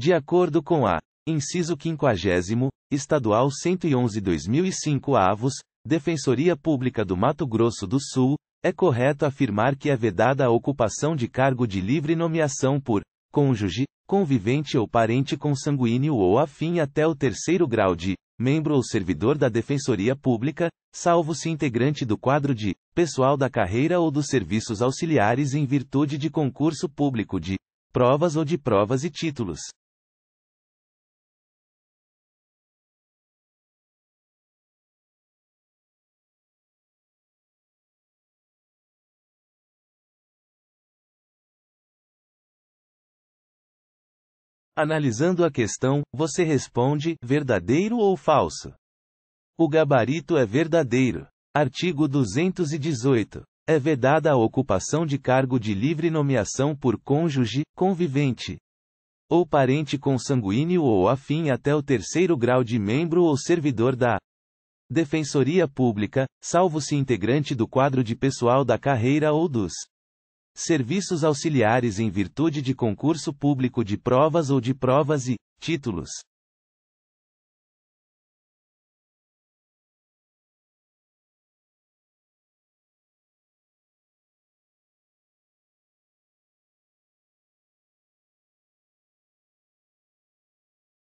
De acordo com a Inciso 50, Estadual 111-2005 Avos, Defensoria Pública do Mato Grosso do Sul, é correto afirmar que é vedada a ocupação de cargo de livre nomeação por cônjuge, convivente ou parente consanguíneo ou afim até o terceiro grau de membro ou servidor da Defensoria Pública, salvo se integrante do quadro de pessoal da carreira ou dos serviços auxiliares em virtude de concurso público de provas ou de provas e títulos. Analisando a questão, você responde: verdadeiro ou falso? O gabarito é verdadeiro. Artigo 218. É vedada a ocupação de cargo de livre nomeação por cônjuge, convivente ou parente consanguíneo ou afim até o terceiro grau de membro ou servidor da Defensoria Pública, salvo se integrante do quadro de pessoal da carreira ou dos serviços auxiliares em virtude de concurso público de provas ou de provas e títulos.